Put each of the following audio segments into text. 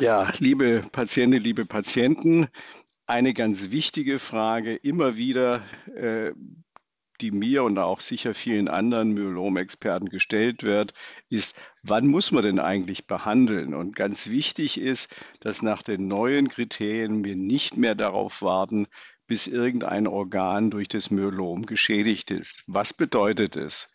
Ja, liebe Patientinnen, liebe Patienten, eine ganz wichtige Frage immer wieder, äh, die mir und auch sicher vielen anderen myelom gestellt wird, ist, wann muss man denn eigentlich behandeln? Und ganz wichtig ist, dass nach den neuen Kriterien wir nicht mehr darauf warten, bis irgendein Organ durch das Myelom geschädigt ist. Was bedeutet es?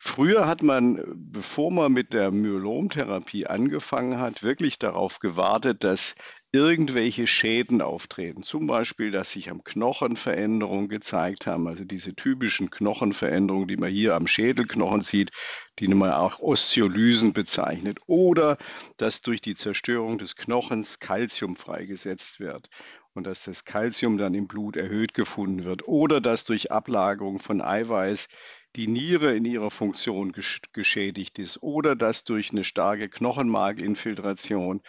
Früher hat man, bevor man mit der Myelomtherapie angefangen hat, wirklich darauf gewartet, dass irgendwelche Schäden auftreten. Zum Beispiel, dass sich am Knochen Veränderungen gezeigt haben. Also diese typischen Knochenveränderungen, die man hier am Schädelknochen sieht, die man auch Osteolysen bezeichnet. Oder dass durch die Zerstörung des Knochens Kalzium freigesetzt wird und dass das Kalzium dann im Blut erhöht gefunden wird. Oder dass durch Ablagerung von Eiweiß die Niere in ihrer Funktion gesch geschädigt ist oder dass durch eine starke Knochenmarkinfiltration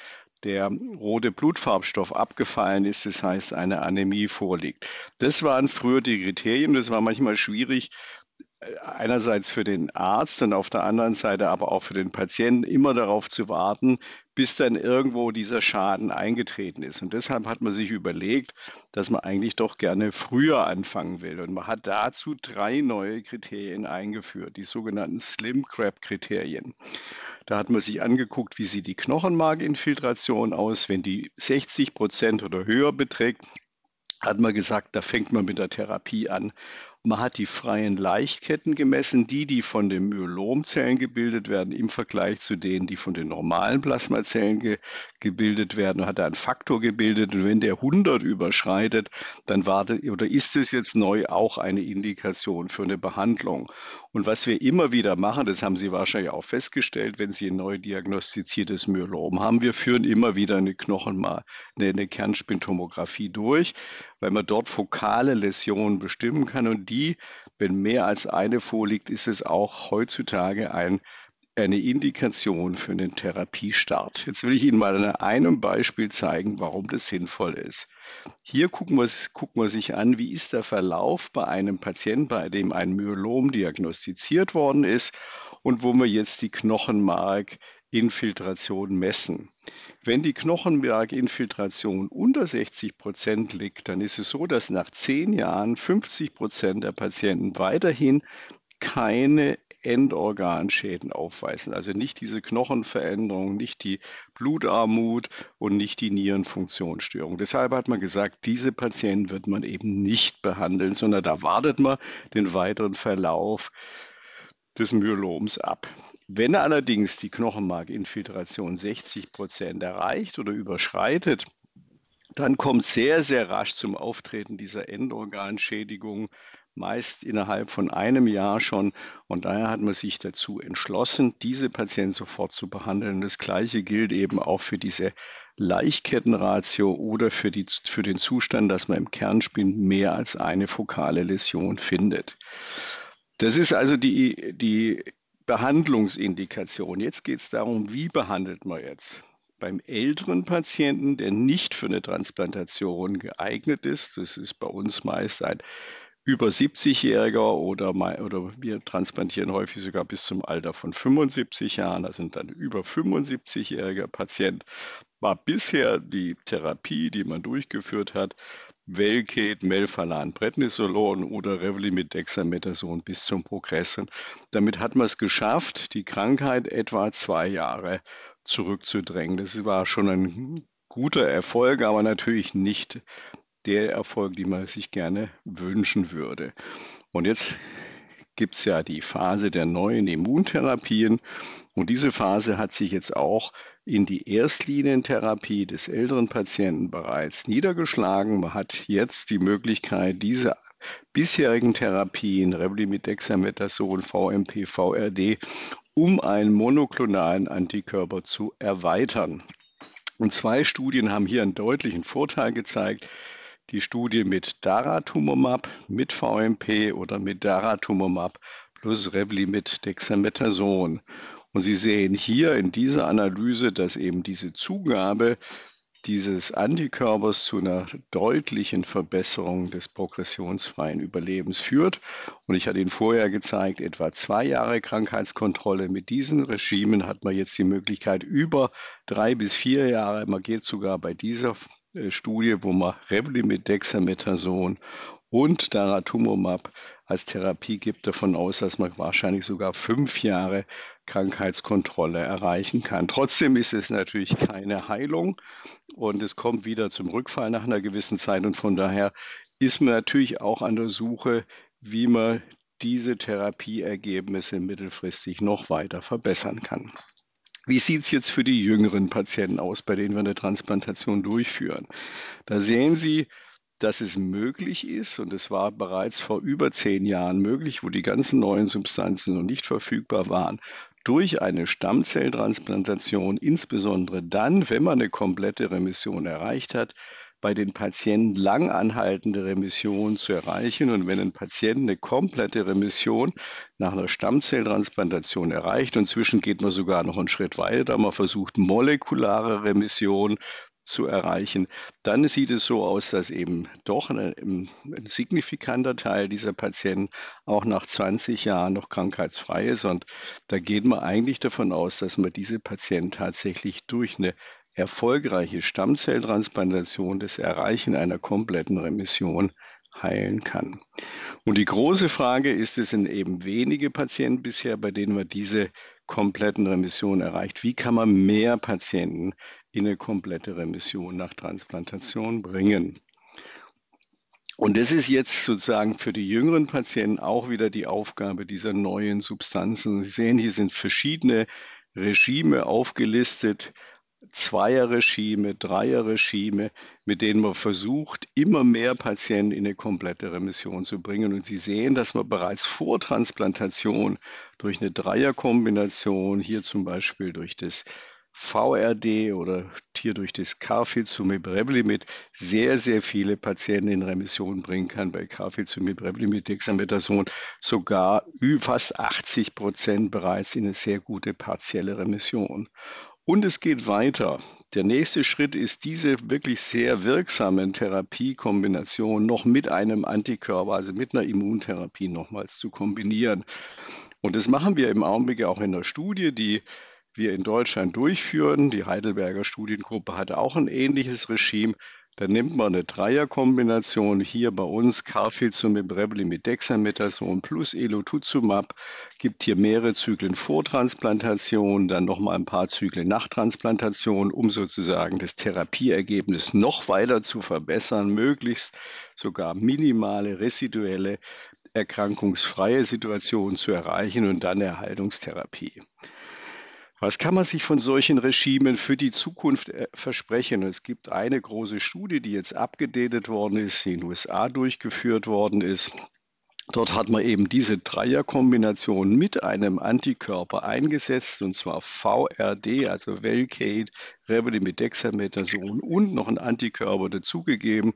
der rote Blutfarbstoff abgefallen ist, das heißt eine Anämie vorliegt. Das waren früher die Kriterien, das war manchmal schwierig, einerseits für den Arzt und auf der anderen Seite aber auch für den Patienten immer darauf zu warten, bis dann irgendwo dieser Schaden eingetreten ist. Und deshalb hat man sich überlegt, dass man eigentlich doch gerne früher anfangen will. Und man hat dazu drei neue Kriterien eingeführt, die sogenannten Slim Crab-Kriterien. Da hat man sich angeguckt, wie sieht die Knochenmarkinfiltration aus, wenn die 60 Prozent oder höher beträgt hat man gesagt, da fängt man mit der Therapie an. Man hat die freien Leichtketten gemessen, die, die von den Myelomzellen gebildet werden, im Vergleich zu denen, die von den normalen Plasmazellen ge gebildet werden, und hat da einen Faktor gebildet. Und wenn der 100 überschreitet, dann war das, oder ist es jetzt neu auch eine Indikation für eine Behandlung. Und was wir immer wieder machen, das haben Sie wahrscheinlich auch festgestellt, wenn Sie ein neu diagnostiziertes Myelom haben, wir führen immer wieder eine Knochenmal, eine, eine Kernspintomographie durch weil man dort fokale Läsionen bestimmen kann. Und die, wenn mehr als eine vorliegt, ist es auch heutzutage ein, eine Indikation für einen Therapiestart. Jetzt will ich Ihnen mal an einem Beispiel zeigen, warum das sinnvoll ist. Hier gucken wir, gucken wir sich an, wie ist der Verlauf bei einem Patienten, bei dem ein Myelom diagnostiziert worden ist und wo wir jetzt die Knochenmark Infiltration messen. Wenn die Knochenberginfiltration unter 60 Prozent liegt, dann ist es so, dass nach zehn Jahren 50 Prozent der Patienten weiterhin keine Endorganschäden aufweisen. Also nicht diese Knochenveränderung, nicht die Blutarmut und nicht die Nierenfunktionsstörung. Deshalb hat man gesagt, diese Patienten wird man eben nicht behandeln, sondern da wartet man den weiteren Verlauf des Myeloms ab. Wenn allerdings die Knochenmarkinfiltration 60 Prozent erreicht oder überschreitet, dann kommt sehr, sehr rasch zum Auftreten dieser Endorganschädigung, meist innerhalb von einem Jahr schon. Und daher hat man sich dazu entschlossen, diese Patienten sofort zu behandeln. Das Gleiche gilt eben auch für diese Leichtkettenratio oder für, die, für den Zustand, dass man im Kernspin mehr als eine fokale Läsion findet. Das ist also die, die Behandlungsindikation. Jetzt geht es darum, wie behandelt man jetzt? Beim älteren Patienten, der nicht für eine Transplantation geeignet ist, das ist bei uns meist ein über 70-Jähriger oder, oder, wir transplantieren häufig sogar bis zum Alter von 75 Jahren, also dann über 75-jähriger Patient, war bisher die Therapie, die man durchgeführt hat, Velket, Melphalan, Prednisolon oder Revli mit Dexamethason bis zum Progressen. Damit hat man es geschafft, die Krankheit etwa zwei Jahre zurückzudrängen. Das war schon ein guter Erfolg, aber natürlich nicht der Erfolg, den man sich gerne wünschen würde. Und jetzt gibt es ja die Phase der neuen Immuntherapien. Und diese Phase hat sich jetzt auch in die Erstlinientherapie des älteren Patienten bereits niedergeschlagen. Man hat jetzt die Möglichkeit, diese bisherigen Therapien, Revlimidexamethason, VMP, VRD, um einen monoklonalen Antikörper zu erweitern. Und zwei Studien haben hier einen deutlichen Vorteil gezeigt. Die Studie mit Daratumumab, mit VMP oder mit Daratumumab plus Revlimid Dexamethason. Und Sie sehen hier in dieser Analyse, dass eben diese Zugabe dieses Antikörpers zu einer deutlichen Verbesserung des progressionsfreien Überlebens führt. Und ich hatte Ihnen vorher gezeigt, etwa zwei Jahre Krankheitskontrolle. Mit diesen Regimen hat man jetzt die Möglichkeit, über drei bis vier Jahre, man geht sogar bei dieser äh, Studie, wo man Revlimid, Dexamethason und Daratumumab als Therapie gibt, davon aus, dass man wahrscheinlich sogar fünf Jahre Krankheitskontrolle erreichen kann. Trotzdem ist es natürlich keine Heilung und es kommt wieder zum Rückfall nach einer gewissen Zeit und von daher ist man natürlich auch an der Suche, wie man diese Therapieergebnisse mittelfristig noch weiter verbessern kann. Wie sieht es jetzt für die jüngeren Patienten aus, bei denen wir eine Transplantation durchführen? Da sehen Sie, dass es möglich ist, und es war bereits vor über zehn Jahren möglich, wo die ganzen neuen Substanzen noch nicht verfügbar waren, durch eine Stammzelltransplantation, insbesondere dann, wenn man eine komplette Remission erreicht hat, bei den Patienten lang anhaltende Remission zu erreichen. Und wenn ein Patient eine komplette Remission nach einer Stammzelltransplantation erreicht, und inzwischen geht man sogar noch einen Schritt weiter, man versucht molekulare Remission zu erreichen, dann sieht es so aus, dass eben doch ein, ein signifikanter Teil dieser Patienten auch nach 20 Jahren noch krankheitsfrei ist. Und da geht man eigentlich davon aus, dass man diese Patienten tatsächlich durch eine erfolgreiche Stammzelltransplantation, das Erreichen einer kompletten Remission heilen kann. Und die große Frage ist, es sind eben wenige Patienten bisher, bei denen man diese kompletten Remissionen erreicht. Wie kann man mehr Patienten in eine komplette Remission nach Transplantation bringen? Und das ist jetzt sozusagen für die jüngeren Patienten auch wieder die Aufgabe dieser neuen Substanzen. Sie sehen, hier sind verschiedene Regime aufgelistet, Zweierregime, Dreierregime, mit denen man versucht, immer mehr Patienten in eine komplette Remission zu bringen. Und Sie sehen, dass man bereits vor Transplantation durch eine Dreierkombination, hier zum Beispiel durch das VRD oder hier durch das Carfilzomib-Revlimid sehr, sehr viele Patienten in Remission bringen kann. Bei Carfilzomib-Revlimid, Dexamethason sogar fast 80 Prozent bereits in eine sehr gute partielle Remission. Und es geht weiter. Der nächste Schritt ist diese wirklich sehr wirksamen Therapiekombinationen noch mit einem Antikörper, also mit einer Immuntherapie nochmals zu kombinieren. Und das machen wir im Augenblick auch in der Studie, die wir in Deutschland durchführen. Die Heidelberger Studiengruppe hatte auch ein ähnliches Regime. Dann nimmt man eine Dreierkombination hier bei uns Carfilzomib, Revlimid, Dexamethason plus Elotuzumab, gibt hier mehrere Zyklen vor Transplantation, dann nochmal ein paar Zyklen nach Transplantation, um sozusagen das Therapieergebnis noch weiter zu verbessern, möglichst sogar minimale residuelle erkrankungsfreie Situationen zu erreichen und dann Erhaltungstherapie. Was kann man sich von solchen Regimen für die Zukunft äh, versprechen? Es gibt eine große Studie, die jetzt abgedatet worden ist, die in den USA durchgeführt worden ist. Dort hat man eben diese Dreierkombination mit einem Antikörper eingesetzt, und zwar VRD, also Velcade, Rebelidexamethason und noch einen Antikörper dazugegeben.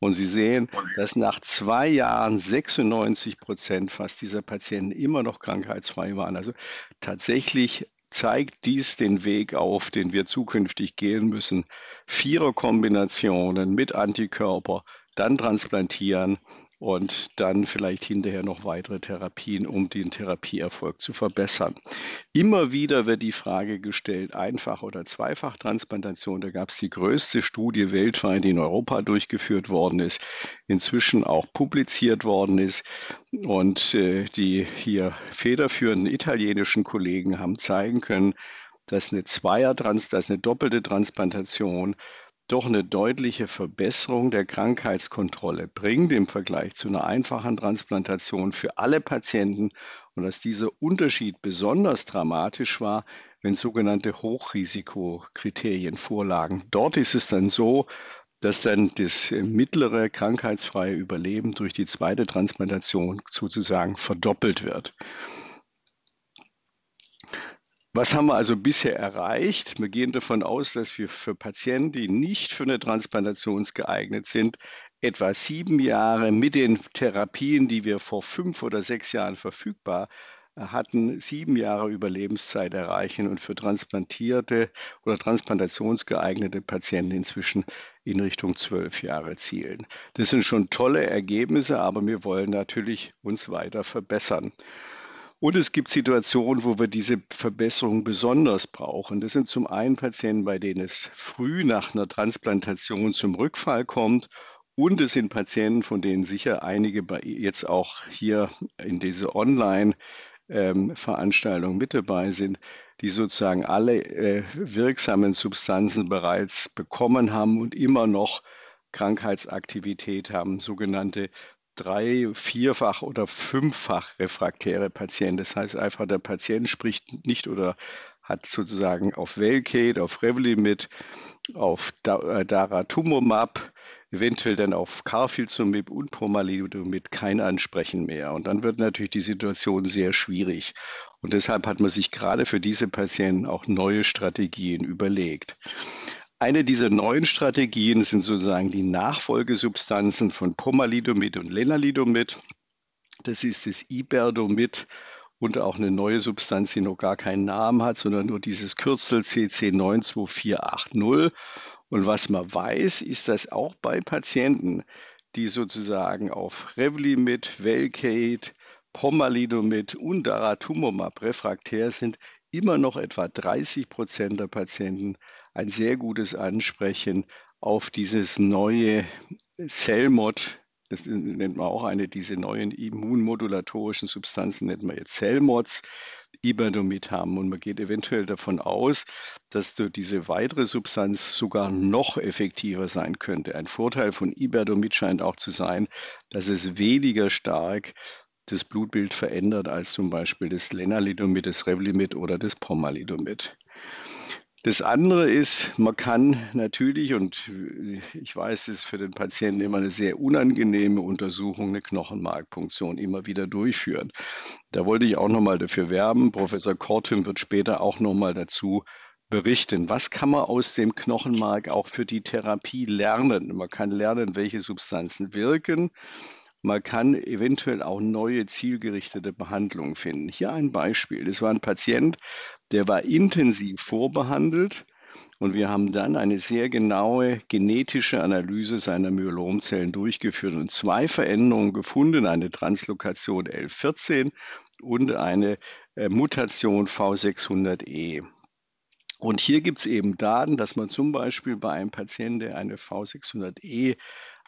Und Sie sehen, dass nach zwei Jahren 96 Prozent fast dieser Patienten immer noch krankheitsfrei waren. Also tatsächlich zeigt dies den Weg auf, den wir zukünftig gehen müssen. Vierer Kombinationen mit Antikörper, dann transplantieren und dann vielleicht hinterher noch weitere Therapien, um den Therapieerfolg zu verbessern. Immer wieder wird die Frage gestellt, einfach oder zweifach Transplantation. Da gab es die größte Studie weltweit, die in Europa durchgeführt worden ist, inzwischen auch publiziert worden ist. Und äh, die hier federführenden italienischen Kollegen haben zeigen können, dass eine Zweiertrans, dass eine doppelte Transplantation doch eine deutliche Verbesserung der Krankheitskontrolle bringt im Vergleich zu einer einfachen Transplantation für alle Patienten und dass dieser Unterschied besonders dramatisch war, wenn sogenannte Hochrisikokriterien vorlagen. Dort ist es dann so, dass dann das mittlere krankheitsfreie Überleben durch die zweite Transplantation sozusagen verdoppelt wird. Was haben wir also bisher erreicht? Wir gehen davon aus, dass wir für Patienten, die nicht für eine Transplantation geeignet sind, etwa sieben Jahre mit den Therapien, die wir vor fünf oder sechs Jahren verfügbar äh, hatten, sieben Jahre Überlebenszeit erreichen und für transplantierte oder transplantationsgeeignete Patienten inzwischen in Richtung zwölf Jahre zielen. Das sind schon tolle Ergebnisse, aber wir wollen natürlich uns weiter verbessern. Und es gibt Situationen, wo wir diese Verbesserung besonders brauchen. Das sind zum einen Patienten, bei denen es früh nach einer Transplantation zum Rückfall kommt. Und es sind Patienten, von denen sicher einige jetzt auch hier in diese Online- Veranstaltungen mit dabei sind, die sozusagen alle äh, wirksamen Substanzen bereits bekommen haben und immer noch Krankheitsaktivität haben, sogenannte drei, vierfach oder fünffach refraktäre Patienten. Das heißt einfach, der Patient spricht nicht oder hat sozusagen auf Velcade, auf Revlimid, auf äh, Daratumumab, eventuell dann auf Carfilzumib und Pomalidomid kein Ansprechen mehr. Und dann wird natürlich die Situation sehr schwierig. Und deshalb hat man sich gerade für diese Patienten auch neue Strategien überlegt. Eine dieser neuen Strategien sind sozusagen die Nachfolgesubstanzen von Pomalidomid und Lenalidomid. Das ist das Iberdomid und auch eine neue Substanz, die noch gar keinen Namen hat, sondern nur dieses Kürzel CC92480. Und was man weiß, ist, dass auch bei Patienten, die sozusagen auf Revlimid, Velcade, Pomalidomid und Daratumumab refraktär sind, immer noch etwa 30 Prozent der Patienten ein sehr gutes Ansprechen auf dieses neue Zellmod. Das nennt man auch eine, diese neuen immunmodulatorischen Substanzen nennt man jetzt Zellmods, Iberdomid haben. Und man geht eventuell davon aus, dass diese weitere Substanz sogar noch effektiver sein könnte. Ein Vorteil von Iberdomid scheint auch zu sein, dass es weniger stark das Blutbild verändert als zum Beispiel das Lenalidomid, das Revlimid oder das Pomalidomid. Das andere ist, man kann natürlich, und ich weiß, es ist für den Patienten immer eine sehr unangenehme Untersuchung, eine Knochenmarkpunktion immer wieder durchführen. Da wollte ich auch nochmal dafür werben. Professor Kortum wird später auch nochmal dazu berichten. Was kann man aus dem Knochenmark auch für die Therapie lernen? Man kann lernen, welche Substanzen wirken man kann eventuell auch neue zielgerichtete Behandlungen finden. Hier ein Beispiel. Das war ein Patient, der war intensiv vorbehandelt und wir haben dann eine sehr genaue genetische Analyse seiner Myelomzellen durchgeführt und zwei Veränderungen gefunden, eine Translokation L14 und eine äh, Mutation V600E. Und hier gibt es eben Daten, dass man zum Beispiel bei einem Patienten, der eine V600E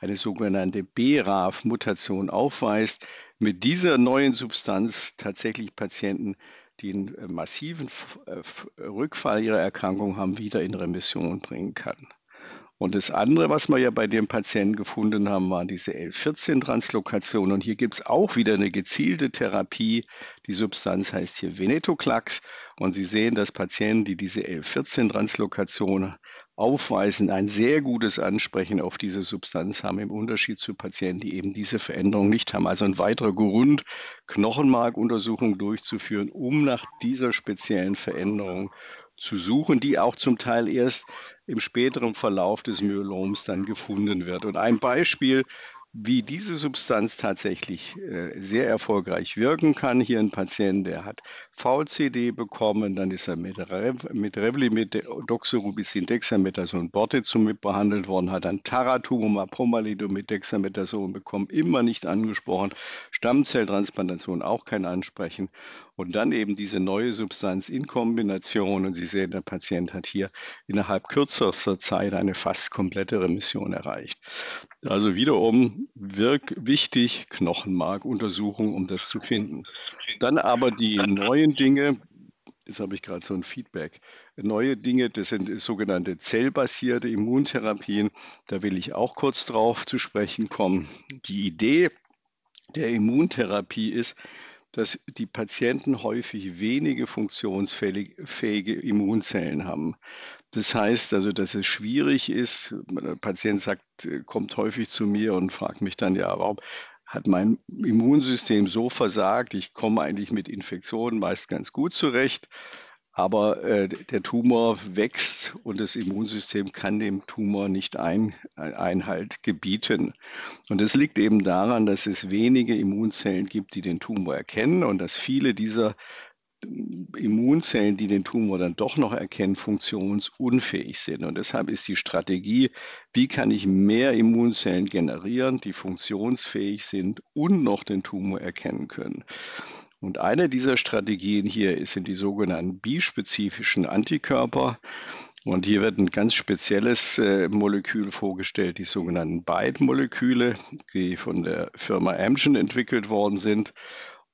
eine sogenannte BRAF-Mutation aufweist, mit dieser neuen Substanz tatsächlich Patienten, die einen äh, massiven äh, Rückfall ihrer Erkrankung haben, wieder in Remission bringen kann. Und das andere, was wir ja bei den Patienten gefunden haben, waren diese L14-Translokation. Und hier gibt es auch wieder eine gezielte Therapie. Die Substanz heißt hier Venetoclax. Und Sie sehen, dass Patienten, die diese L14-Translokation aufweisen, ein sehr gutes Ansprechen auf diese Substanz haben, im Unterschied zu Patienten, die eben diese Veränderung nicht haben. Also ein weiterer Grund, Knochenmarkuntersuchungen durchzuführen, um nach dieser speziellen Veränderung zu suchen, die auch zum Teil erst im späteren Verlauf des Myeloms dann gefunden wird. Und ein Beispiel, wie diese Substanz tatsächlich äh, sehr erfolgreich wirken kann. Hier ein Patient, der hat VCD bekommen, dann ist er mit, Rev mit Revlimid, Doxorubicin, Dexamethason, Bortezomib mitbehandelt worden, hat dann Taratumumab, Pomalidomid, mit Dexamethason bekommen, immer nicht angesprochen, Stammzelltransplantation auch kein Ansprechen und dann eben diese neue Substanz in Kombination. Und Sie sehen, der Patient hat hier innerhalb kürzester Zeit eine fast komplette Remission erreicht. Also wiederum wirk wichtig, Knochenmarkuntersuchung, um das zu finden. Dann aber die neuen Dinge, jetzt habe ich gerade so ein Feedback. Neue Dinge, das sind sogenannte zellbasierte Immuntherapien. Da will ich auch kurz drauf zu sprechen kommen. Die Idee der Immuntherapie ist, dass die Patienten häufig wenige funktionsfähige Immunzellen haben. Das heißt also, dass es schwierig ist. Der Patient sagt, äh, kommt häufig zu mir und fragt mich dann, ja, warum hat mein Immunsystem so versagt? Ich komme eigentlich mit Infektionen meist ganz gut zurecht. Aber äh, der Tumor wächst und das Immunsystem kann dem Tumor nicht ein, äh, Einhalt gebieten. Und das liegt eben daran, dass es wenige Immunzellen gibt, die den Tumor erkennen und dass viele dieser äh, Immunzellen, die den Tumor dann doch noch erkennen, funktionsunfähig sind. Und deshalb ist die Strategie, wie kann ich mehr Immunzellen generieren, die funktionsfähig sind und noch den Tumor erkennen können. Und eine dieser Strategien hier sind die sogenannten bispezifischen Antikörper. Und hier wird ein ganz spezielles äh, Molekül vorgestellt, die sogenannten bite moleküle die von der Firma Amgen entwickelt worden sind.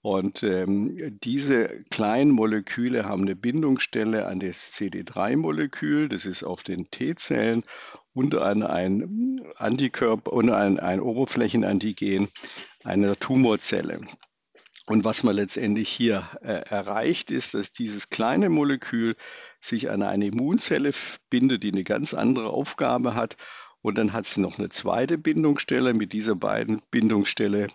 Und ähm, diese kleinen Moleküle haben eine Bindungsstelle an das CD3-Molekül, das ist auf den T-Zellen und an ein Antikörper und an ein Oberflächenantigen einer Tumorzelle. Und was man letztendlich hier äh, erreicht, ist, dass dieses kleine Molekül sich an eine Immunzelle bindet, die eine ganz andere Aufgabe hat. Und dann hat sie noch eine zweite Bindungsstelle. Mit dieser beiden Bindungsstelle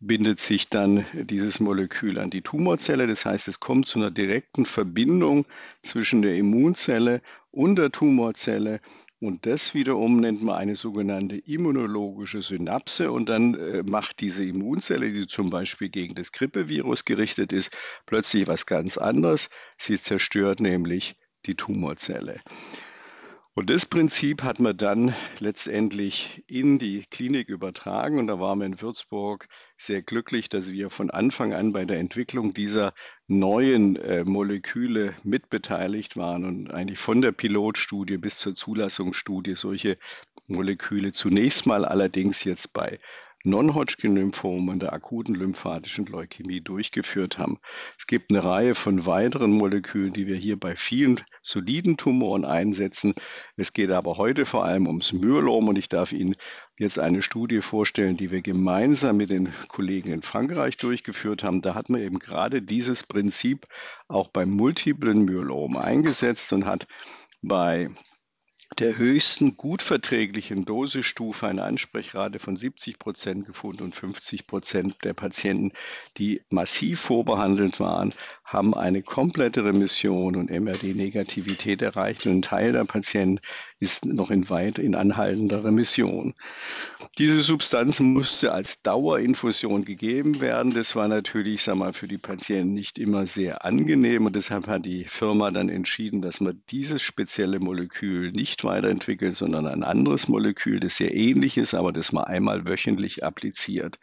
bindet sich dann dieses Molekül an die Tumorzelle. Das heißt, es kommt zu einer direkten Verbindung zwischen der Immunzelle und der Tumorzelle. Und das wiederum nennt man eine sogenannte immunologische Synapse. Und dann äh, macht diese Immunzelle, die zum Beispiel gegen das Grippevirus gerichtet ist, plötzlich was ganz anderes. Sie zerstört nämlich die Tumorzelle. Und das Prinzip hat man dann letztendlich in die Klinik übertragen. Und da waren wir in Würzburg sehr glücklich, dass wir von Anfang an bei der Entwicklung dieser neuen äh, Moleküle mitbeteiligt waren und eigentlich von der Pilotstudie bis zur Zulassungsstudie solche Moleküle zunächst mal allerdings jetzt bei non hodgkin lymphomen und der akuten lymphatischen Leukämie durchgeführt haben. Es gibt eine Reihe von weiteren Molekülen, die wir hier bei vielen soliden Tumoren einsetzen. Es geht aber heute vor allem ums Myelom und ich darf Ihnen jetzt eine Studie vorstellen, die wir gemeinsam mit den Kollegen in Frankreich durchgeführt haben. Da hat man eben gerade dieses Prinzip auch beim multiplen Myelom eingesetzt und hat bei der höchsten gut verträglichen Dosestufe eine Ansprechrate von 70 Prozent gefunden und 50 Prozent der Patienten, die massiv vorbehandelt waren, haben eine komplette Remission und MRD-Negativität erreicht und ein Teil der Patienten ist noch in weit in anhaltender Remission. Diese Substanz musste als Dauerinfusion gegeben werden. Das war natürlich sag mal, für die Patienten nicht immer sehr angenehm und deshalb hat die Firma dann entschieden, dass man dieses spezielle Molekül nicht weiterentwickelt, sondern ein anderes Molekül, das sehr ähnlich ist, aber das man einmal wöchentlich appliziert.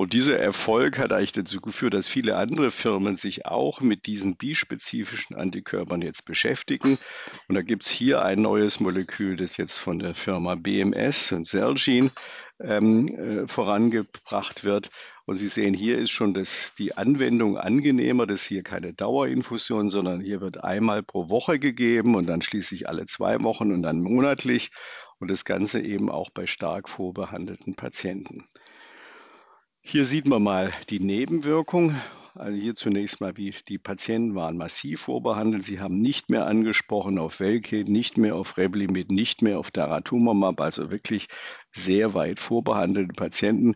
Und dieser Erfolg hat eigentlich dazu geführt, dass viele andere Firmen sich auch mit diesen bispezifischen Antikörpern jetzt beschäftigen. Und da gibt es hier ein neues Molekül, das jetzt von der Firma BMS und Celgene ähm, äh, vorangebracht wird. Und Sie sehen, hier ist schon das, die Anwendung angenehmer. Das ist hier keine Dauerinfusion, sondern hier wird einmal pro Woche gegeben und dann schließlich alle zwei Wochen und dann monatlich. Und das Ganze eben auch bei stark vorbehandelten Patienten. Hier sieht man mal die Nebenwirkung. Also hier zunächst mal, wie die Patienten waren massiv vorbehandelt. Sie haben nicht mehr angesprochen auf Velcade, nicht mehr auf Revlimid, nicht mehr auf Daratumumab, also wirklich sehr weit vorbehandelte Patienten.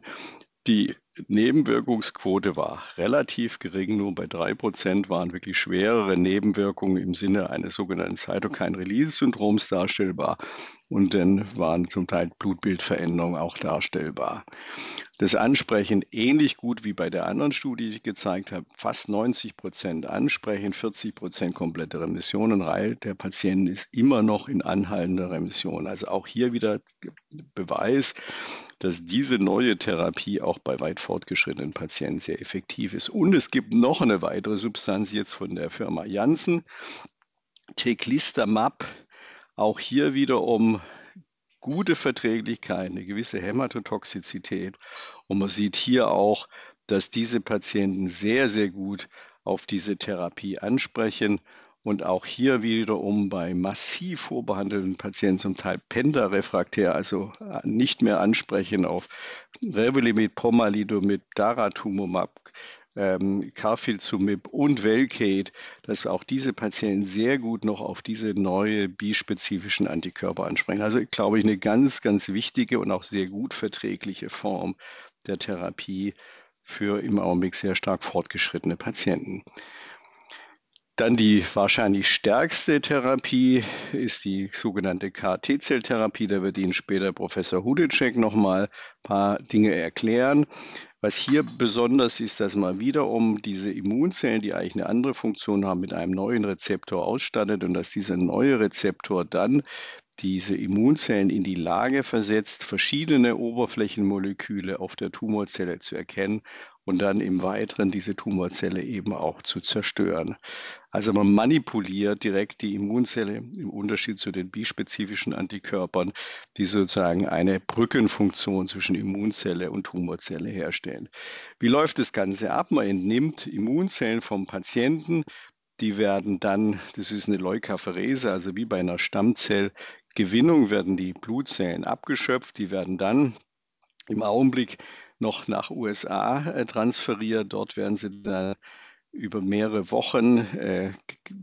Die Nebenwirkungsquote war relativ gering, nur bei 3% waren wirklich schwerere Nebenwirkungen im Sinne eines sogenannten Cytokine-Release-Syndroms darstellbar und dann waren zum Teil Blutbildveränderungen auch darstellbar. Das Ansprechen ähnlich gut wie bei der anderen Studie, die ich gezeigt habe, fast 90 Prozent Ansprechen, 40 Prozent komplette Remission und Reihe der Patienten ist immer noch in anhaltender Remission. Also auch hier wieder Beweis, dass diese neue Therapie auch bei weit fortgeschrittenen Patienten sehr effektiv ist. Und es gibt noch eine weitere Substanz jetzt von der Firma Janssen, Teclistamab auch hier wieder um gute Verträglichkeit, eine gewisse Hämatotoxizität. Und man sieht hier auch, dass diese Patienten sehr, sehr gut auf diese Therapie ansprechen. Und auch hier wiederum bei massiv vorbehandelten Patienten, zum Teil pentarefraktär, also äh, nicht mehr ansprechen auf Revolimit, Pomalidomid, Daratumumab, ähm, Carfilzumib und Velcade, dass auch diese Patienten sehr gut noch auf diese neue bispezifischen Antikörper ansprechen. Also, glaube ich, eine ganz, ganz wichtige und auch sehr gut verträgliche Form der Therapie für im Augenblick sehr stark fortgeschrittene Patienten. Dann die wahrscheinlich stärkste Therapie ist die sogenannte KT-Zelltherapie. Da wird Ihnen später Professor Hudecek nochmal ein paar Dinge erklären. Was hier besonders ist, dass man wiederum diese Immunzellen, die eigentlich eine andere Funktion haben, mit einem neuen Rezeptor ausstattet und dass dieser neue Rezeptor dann diese Immunzellen in die Lage versetzt, verschiedene Oberflächenmoleküle auf der Tumorzelle zu erkennen und dann im Weiteren diese Tumorzelle eben auch zu zerstören. Also man manipuliert direkt die Immunzelle im Unterschied zu den bispezifischen Antikörpern, die sozusagen eine Brückenfunktion zwischen Immunzelle und Tumorzelle herstellen. Wie läuft das Ganze ab? Man entnimmt Immunzellen vom Patienten, die werden dann, das ist eine Leukapherese, also wie bei einer Stammzellgewinnung werden die Blutzellen abgeschöpft, die werden dann im Augenblick noch nach USA äh, transferiert. Dort werden sie dann über mehrere Wochen äh,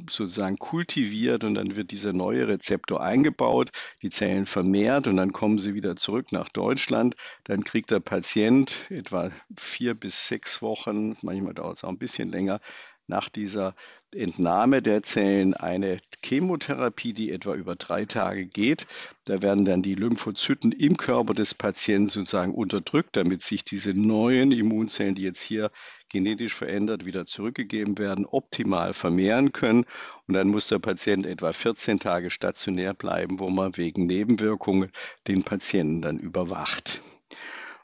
sozusagen kultiviert und dann wird dieser neue Rezeptor eingebaut, die Zellen vermehrt und dann kommen sie wieder zurück nach Deutschland. Dann kriegt der Patient etwa vier bis sechs Wochen, manchmal dauert es auch ein bisschen länger, nach dieser Entnahme der Zellen eine Chemotherapie, die etwa über drei Tage geht. Da werden dann die Lymphozyten im Körper des Patienten sozusagen unterdrückt, damit sich diese neuen Immunzellen, die jetzt hier genetisch verändert wieder zurückgegeben werden, optimal vermehren können. Und dann muss der Patient etwa 14 Tage stationär bleiben, wo man wegen Nebenwirkungen den Patienten dann überwacht.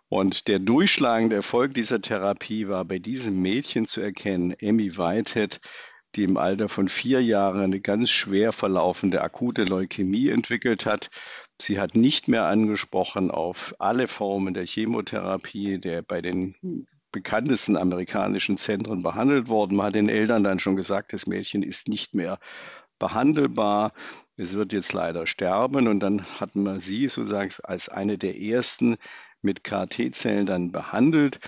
Und der durchschlagende Erfolg dieser Therapie war bei diesem Mädchen zu erkennen, Emmy Whitehead, die im Alter von vier Jahren eine ganz schwer verlaufende akute Leukämie entwickelt hat. Sie hat nicht mehr angesprochen auf alle Formen der Chemotherapie, der bei den bekanntesten amerikanischen Zentren behandelt worden. Man hat den Eltern dann schon gesagt, das Mädchen ist nicht mehr behandelbar. Es wird jetzt leider sterben. Und dann hatten wir sie sozusagen als eine der ersten mit KT-Zellen dann behandelt.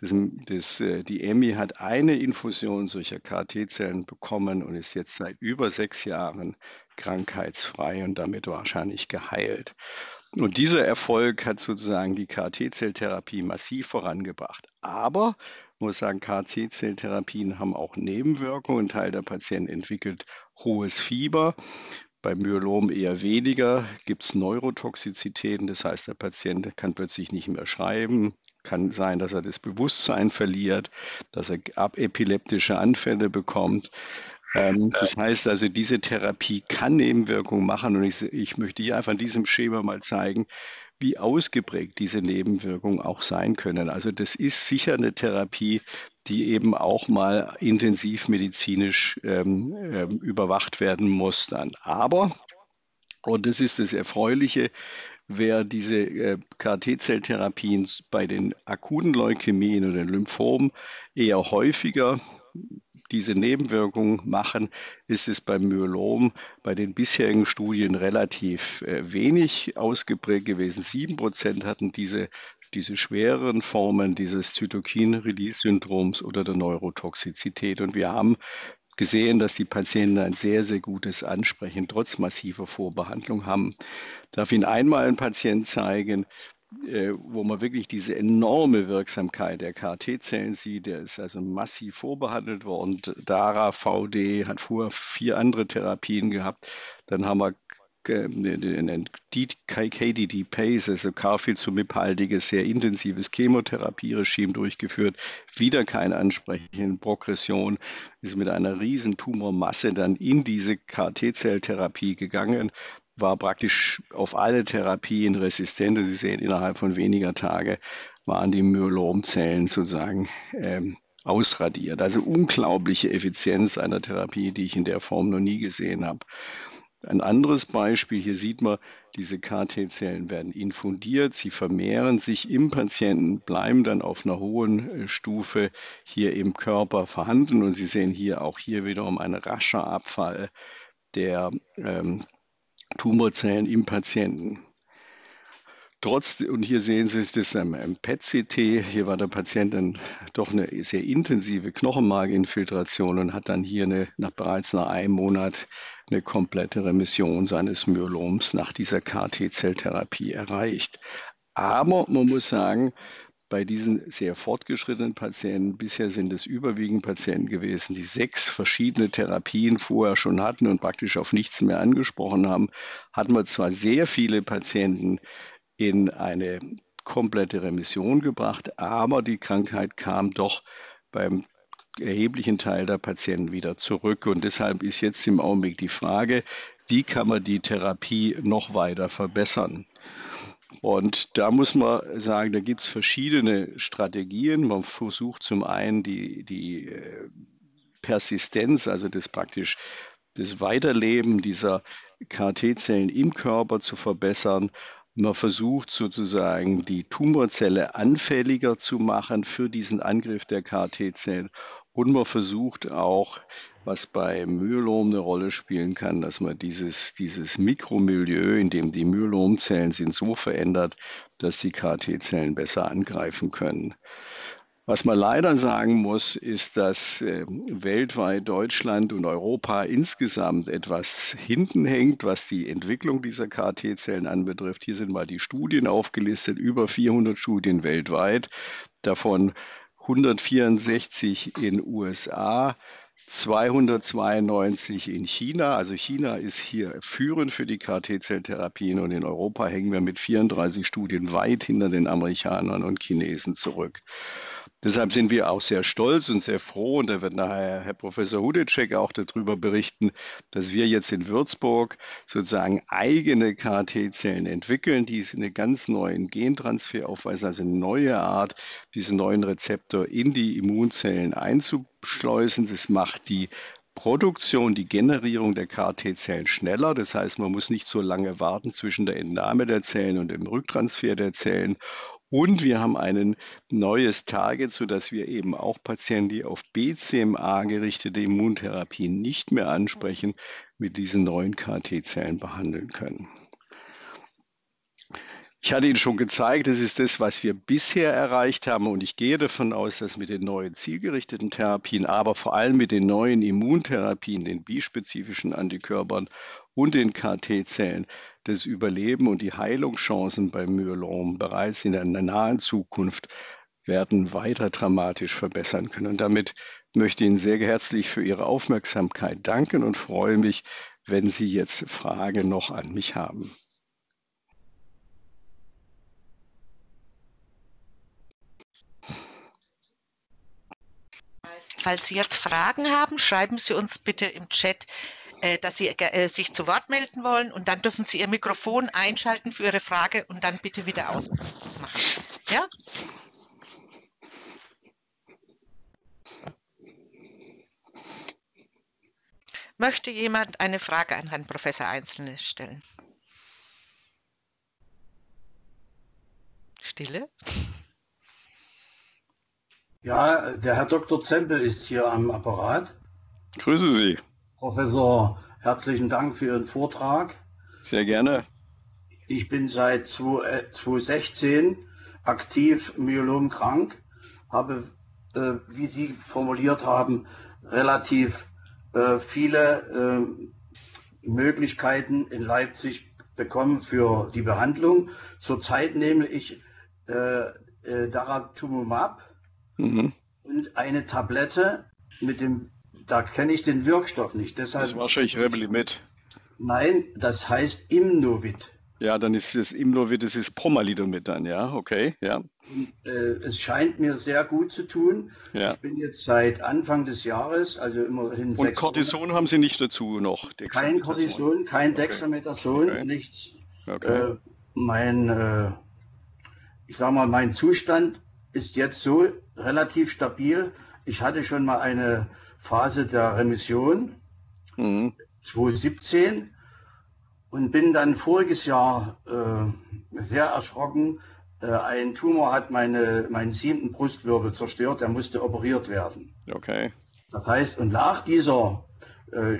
Das, das, äh, die EMI hat eine Infusion solcher KT-Zellen bekommen und ist jetzt seit über sechs Jahren krankheitsfrei und damit wahrscheinlich geheilt. Und dieser Erfolg hat sozusagen die KT-Zelltherapie massiv vorangebracht. Aber muss sagen, kt zelltherapien haben auch Nebenwirkungen. Ein Teil der Patienten entwickelt hohes Fieber. Beim Myelom eher weniger gibt es Neurotoxizitäten, das heißt, der Patient kann plötzlich nicht mehr schreiben, kann sein, dass er das Bewusstsein verliert, dass er abepileptische Anfälle bekommt. Ähm, das heißt also, diese Therapie kann Nebenwirkungen machen und ich, ich möchte hier einfach an diesem Schema mal zeigen, wie ausgeprägt diese Nebenwirkungen auch sein können. Also das ist sicher eine Therapie, die eben auch mal intensiv medizinisch ähm, ähm überwacht werden muss dann. Aber, und das ist das Erfreuliche, wer diese äh, KT-Zelltherapien bei den akuten Leukämien oder den Lymphomen eher häufiger diese Nebenwirkungen machen, ist es beim Myelom bei den bisherigen Studien relativ äh, wenig ausgeprägt gewesen. Sieben Prozent hatten diese diese schwereren Formen dieses Zytokin-Release-Syndroms oder der Neurotoxizität. Und wir haben gesehen, dass die Patienten ein sehr, sehr gutes Ansprechen trotz massiver Vorbehandlung haben. Ich darf Ihnen einmal einen Patient zeigen, äh, wo man wirklich diese enorme Wirksamkeit der KT-Zellen sieht. Der ist also massiv vorbehandelt worden. DARA, VD hat vorher vier andere Therapien gehabt. Dann haben wir äh, KDD-PACE, also carfilzomib-haltiges, sehr intensives Chemotherapieregime durchgeführt. Wieder keine ansprechende Progression. Ist mit einer riesen Tumormasse dann in diese KT-Zelltherapie gegangen war praktisch auf alle Therapien resistent. Und Sie sehen, innerhalb von weniger Tage waren die Myelomzellen sozusagen ähm, ausradiert. Also unglaubliche Effizienz einer Therapie, die ich in der Form noch nie gesehen habe. Ein anderes Beispiel, hier sieht man, diese KT-Zellen werden infundiert, sie vermehren sich im Patienten, bleiben dann auf einer hohen äh, Stufe hier im Körper vorhanden und Sie sehen hier auch hier wiederum einen rascher Abfall der ähm, Tumorzellen im Patienten. Trotz, und hier sehen Sie es, das ist ein PET-CT. Hier war der Patient dann doch eine sehr intensive Knochenmarkinfiltration und hat dann hier eine, nach bereits nach einem Monat eine komplette Remission seines Myeloms nach dieser KT-Zelltherapie erreicht. Aber man muss sagen, bei diesen sehr fortgeschrittenen Patienten, bisher sind es überwiegend Patienten gewesen, die sechs verschiedene Therapien vorher schon hatten und praktisch auf nichts mehr angesprochen haben, hatten wir zwar sehr viele Patienten in eine komplette Remission gebracht, aber die Krankheit kam doch beim erheblichen Teil der Patienten wieder zurück. Und deshalb ist jetzt im Augenblick die Frage, wie kann man die Therapie noch weiter verbessern? Und da muss man sagen, da gibt es verschiedene Strategien. Man versucht zum einen die, die äh, Persistenz, also das praktisch das Weiterleben dieser KT-Zellen im Körper zu verbessern. Man versucht sozusagen die Tumorzelle anfälliger zu machen für diesen Angriff der KT-Zellen und man versucht auch was bei Myelom eine Rolle spielen kann, dass man dieses, dieses Mikromilieu, in dem die Myelomzellen sind, so verändert, dass die KT-Zellen besser angreifen können. Was man leider sagen muss, ist, dass äh, weltweit Deutschland und Europa insgesamt etwas hinten hängt, was die Entwicklung dieser KT-Zellen anbetrifft. Hier sind mal die Studien aufgelistet, über 400 Studien weltweit, davon 164 in USA, 292 in China. Also China ist hier führend für die KT-Zelltherapien und in Europa hängen wir mit 34 Studien weit hinter den Amerikanern und Chinesen zurück. Deshalb sind wir auch sehr stolz und sehr froh, und da wird nachher Herr Professor Hudecek auch darüber berichten, dass wir jetzt in Würzburg sozusagen eigene KT-Zellen entwickeln, die einen ganz neuen Gentransfer aufweisen, also eine neue Art, diesen neuen Rezeptor in die Immunzellen einzuschleusen. Das macht die Produktion, die Generierung der KT-Zellen schneller. Das heißt, man muss nicht so lange warten zwischen der Entnahme der Zellen und dem Rücktransfer der Zellen. Und wir haben ein neues Target, sodass wir eben auch Patienten, die auf BCMA gerichtete Immuntherapien nicht mehr ansprechen, mit diesen neuen KT-Zellen behandeln können. Ich hatte Ihnen schon gezeigt, das ist das, was wir bisher erreicht haben. Und ich gehe davon aus, dass mit den neuen zielgerichteten Therapien, aber vor allem mit den neuen Immuntherapien, den bispezifischen Antikörpern und den KT-Zellen, das Überleben und die Heilungschancen beim Myelom bereits in einer nahen Zukunft werden weiter dramatisch verbessern können. Und damit möchte ich Ihnen sehr herzlich für Ihre Aufmerksamkeit danken und freue mich, wenn Sie jetzt Fragen noch an mich haben. Falls Sie jetzt Fragen haben, schreiben Sie uns bitte im Chat äh, dass Sie äh, sich zu Wort melden wollen und dann dürfen Sie Ihr Mikrofon einschalten für Ihre Frage und dann bitte wieder ausmachen. Ja? Möchte jemand eine Frage an Herrn Professor Einzelne stellen? Stille. Ja, der Herr Dr. Zempel ist hier am Apparat. Grüße Sie. Professor, herzlichen Dank für Ihren Vortrag. Sehr gerne. Ich bin seit 2016 äh, aktiv myelomkrank, habe, äh, wie Sie formuliert haben, relativ äh, viele äh, Möglichkeiten in Leipzig bekommen für die Behandlung. Zurzeit nehme ich äh, äh, Daratumumab mhm. und eine Tablette mit dem da kenne ich den Wirkstoff nicht. Deshalb, das war wahrscheinlich Revlimid. Nein, das heißt Imnovid. Ja, dann ist es Imnovit, das ist Pomalidomid dann, ja, okay, ja. Äh, es scheint mir sehr gut zu tun. Ja. Ich bin jetzt seit Anfang des Jahres, also immerhin Und Cortison Monate. haben Sie nicht dazu noch? Kein Cortison, kein Dexamethason, okay. nichts. Okay. Äh, mein, äh, ich sag mal, mein Zustand ist jetzt so relativ stabil. Ich hatte schon mal eine Phase der Remission mhm. 2017 und bin dann voriges Jahr äh, sehr erschrocken. Äh, ein Tumor hat meine, meinen siebten Brustwirbel zerstört, der musste operiert werden. Okay. Das heißt, und nach dieser, äh,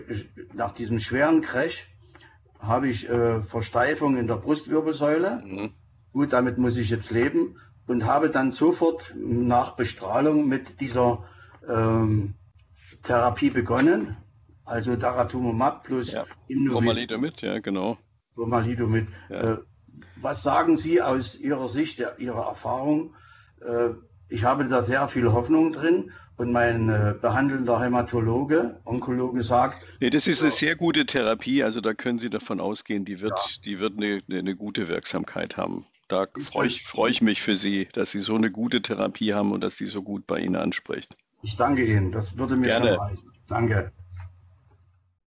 nach diesem schweren Crash habe ich äh, Versteifung in der Brustwirbelsäule. Mhm. Gut, damit muss ich jetzt leben und habe dann sofort nach Bestrahlung mit dieser ähm, Therapie begonnen, also Daratumumab plus ja. ja genau. Formalidomid. Ja. Äh, was sagen Sie aus Ihrer Sicht, der, Ihrer Erfahrung? Äh, ich habe da sehr viel Hoffnung drin und mein äh, behandelnder Hämatologe, Onkologe sagt. Nee, das ist eine sehr gute Therapie, also da können Sie davon ausgehen, die wird, ja. die wird eine, eine gute Wirksamkeit haben. Da freue ich, freu ich mich für Sie, dass Sie so eine gute Therapie haben und dass die so gut bei Ihnen anspricht. Ich danke Ihnen. Das würde mir Gerne. schon reichen. Danke.